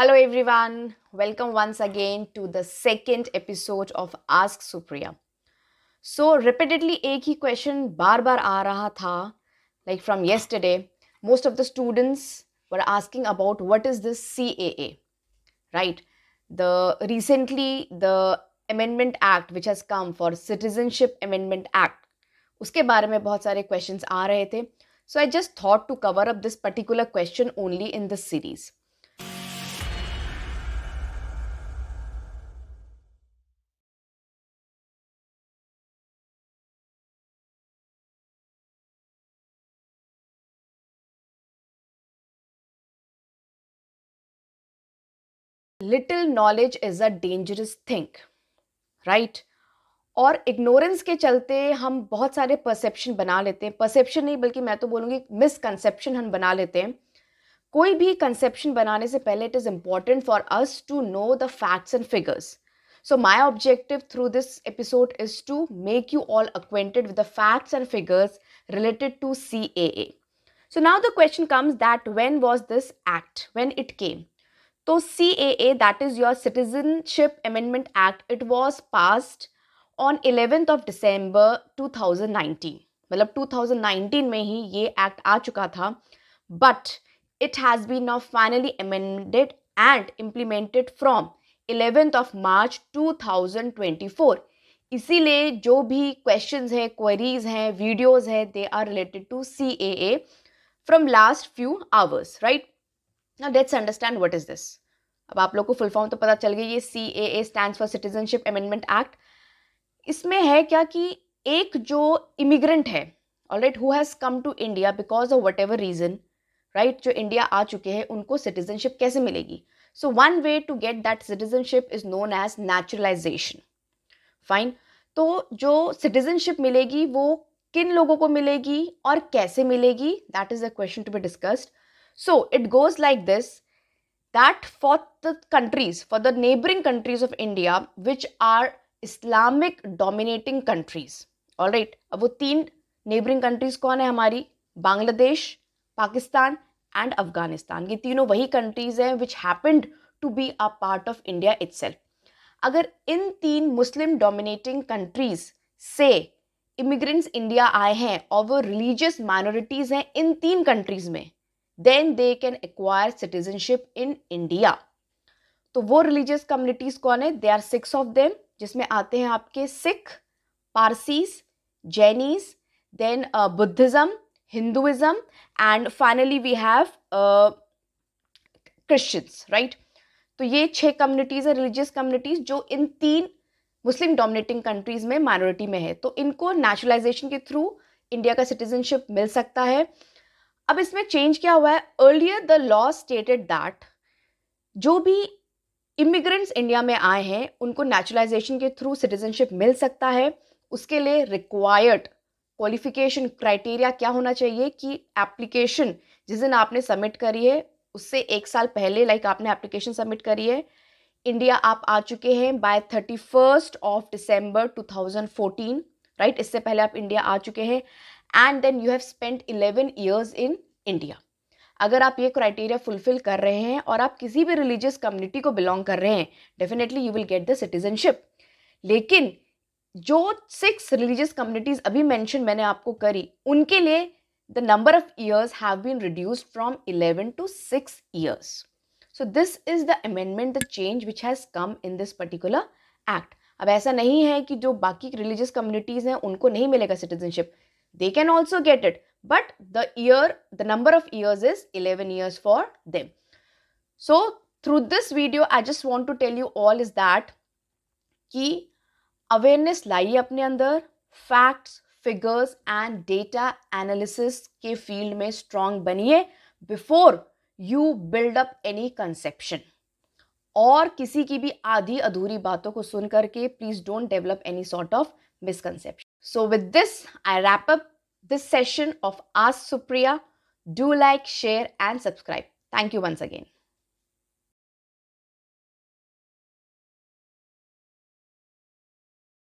Hello everyone welcome once again to the second episode of ask Supriya so repeatedly एक ही question बार बार आ रहा था like from yesterday most of the students were asking about what is this C A right the recently the amendment act which has come for citizenship amendment act उसके बारे में बहुत सारे क्वेश्चन आ रहे थे so I just thought to cover up this particular question only in this series little knowledge is a dangerous thing right और ignorance के चलते हम बहुत सारे परसेप्शन बना लेते हैं परसेप्शन नहीं बल्कि मैं तो बोलूँगी मिसकनसेप्शन हम बना लेते हैं कोई भी कंसेप्शन बनाने से पहले it is important for us to know the facts and figures so my objective through this episode is to make you all acquainted with the facts and figures related to C A so now the question comes that when was this act when it came तो C A A that is your citizenship amendment act it was passed on eleventh of December two thousand nineteen मतलब to thousand nineteen में ही ये act आ चुका था but it has been now finally amended and implemented from eleventh of March two thousand twenty four इसीलिए जो भी क्वेश्चन है क्वेरीज हैं वीडियोज़ हैं they are related to C A A from last few hours right ना let's understand what is this अब आप लोग को फुल फॉर्म तो पता चल गई ये C A A stand for citizenship amendment act इसमें है क्या कि एक जो इमिग्रेंट है all right who has come to India because of whatever reason right जो इंडिया आ चुके हैं उनको सिटीजनशिप कैसे मिलेगी so one way to get that citizenship is known as naturalisation fine तो जो सिटीजनशिप मिलेगी वो किन लोगों को मिलेगी और कैसे मिलेगी that is a question to be discussed So it goes like this that for the countries, for the neighboring countries of India, which are Islamic dominating countries all right अब वो तीन नेबरिंग कंट्रीज कौन है हमारी Bangladesh Pakistan and Afghanistan ये तीनों वही countries हैं which happened to be a part of India itself अगर इन तीन मुस्लिम डोमिनेटिंग कंट्रीज से इमिग्रेंट्स इंडिया आए हैं और वो रिलीजियस माइनॉरिटीज़ हैं इन तीन कंट्रीज़ में then they can acquire citizenship in India तो वो रिलीजियस कम्युनिटीज कौन है they are six of them जिसमें आते हैं आपके Sikh Parsis Jainis then Buddhism Hinduism and finally we have Christians right तो ये छह कम्युनिटीज़ है रिलीजियस कम्युनिटीज़ जो इन तीन मुस्लिम डोमिनेटिंग कंट्रीज़ में माइनॉरिटी में है तो इनको नेचुरलाइजेशन के थ्रू इंडिया का सिटीजनशिप मिल सकता है अब इसमें चेंज क्या हुआ है earlier the law stated that जो भी इमिग्रेंट्स इंडिया में आए हैं उनको नेचुरलाइजेशन के थ्रू सिटीजनशिप मिल सकता है उसके लिए रिक्वायर्ड क्वालिफिकेशन क्राइटेरिया क्या होना चाहिए कि एप्लीकेशन जिस दिन आपने सबमिट करी है उससे एक साल पहले लाइक आपने एप्लीकेशन सबमिट करी है इंडिया आप आ चुके हैं by thirty first of December two thousand fourteen right इससे पहले आप इंडिया आ चुके हैं and then you have spend eleven years in India अगर आप ये क्राइटेरिया फुलफिल कर रहे हैं और आप किसी भी रिलीजियस कम्युनिटी को बिलोंग कर रहे हैं definitely you will get the citizenship लेकिन जो सिक्स रिलीजियस कम्युनिटीज़ अभी मेंशन मैंने आपको करी उनके लिए the number of years have been reduced from eleven to six years so this is the amendment the change which has come in this particular act अब ऐसा नहीं है कि जो बाकी रिलीजियस कम्युनिटीज़ हैं उनको नहीं मिलेगा citizenship they can also get it but the year the number of years is 11 years for them so through this video i just want to tell you all is that ki awareness लाइए apne andar facts figures and data analysis ke field mein strong baniye before you build up any conception और किसी की भी आधी अधूरी बातों को सुन करके please don't develop any sort of misconception So with this, I wrap up this session of Ask Supriya. Do like, share and subscribe. Thank you once again.